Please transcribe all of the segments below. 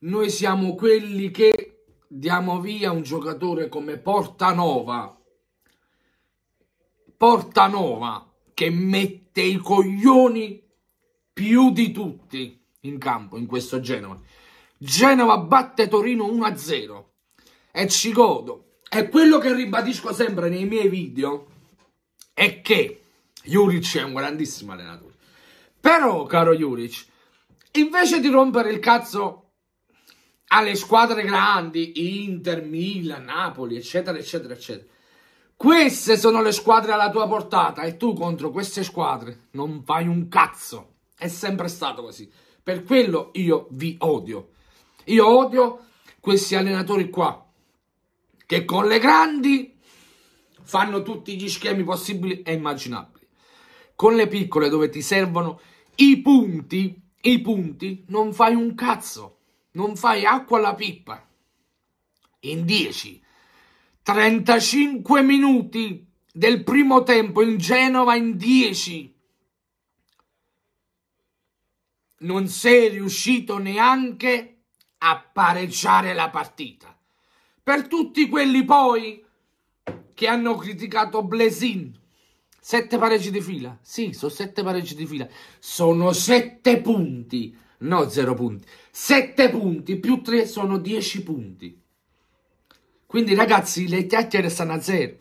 noi siamo quelli che diamo via un giocatore come Portanova. Portanova che mette i coglioni più di tutti in campo in questo Genova. Genova batte Torino 1-0 e ci godo. E quello che ribadisco sempre nei miei video è che Juric è un grandissimo allenatore. Però, caro Juric, invece di rompere il cazzo alle squadre grandi, Inter, Milan, Napoli, eccetera, eccetera, eccetera. Queste sono le squadre alla tua portata e tu contro queste squadre non fai un cazzo. È sempre stato così. Per quello io vi odio. Io odio questi allenatori qua che con le grandi fanno tutti gli schemi possibili e immaginabili. Con le piccole dove ti servono i punti, i punti, non fai un cazzo non fai acqua alla pippa. In 10, 35 minuti del primo tempo in Genova in 10. Non sei riuscito neanche a pareggiare la partita. Per tutti quelli poi che hanno criticato Blesin, sette pareggi di fila. Sì, sono sette pareggi di fila. Sono sette punti no 0 punti, 7 punti più 3 sono 10 punti. Quindi ragazzi le chiacchiere stanno a zero.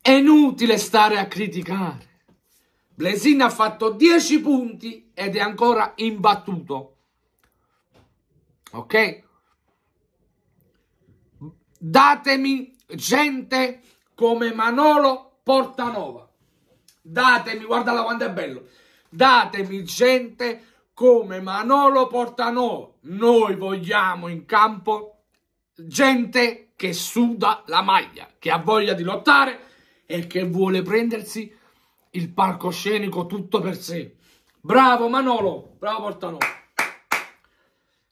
È inutile stare a criticare. Blesin ha fatto 10 punti ed è ancora imbattuto. Ok? Datemi gente come Manolo Portanova. Datemi, guardala quanto è bello. Datemi gente come Manolo Portanò noi vogliamo in campo gente che suda la maglia, che ha voglia di lottare e che vuole prendersi il palcoscenico tutto per sé. Bravo Manolo, bravo Portanò.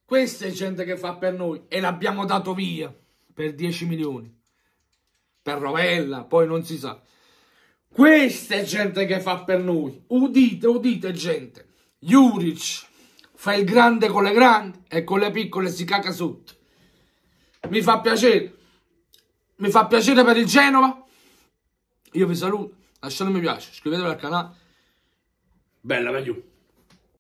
Questa è gente che fa per noi e l'abbiamo dato via per 10 milioni. Per Rovella, poi non si sa. Questa è gente che fa per noi. Udite, udite gente. Juric fa il grande con le grandi e con le piccole si caca sotto. Mi fa piacere. Mi fa piacere per il Genova. Io vi saluto. Lasciate un mi piace, iscrivetevi al canale. Bella, meglio.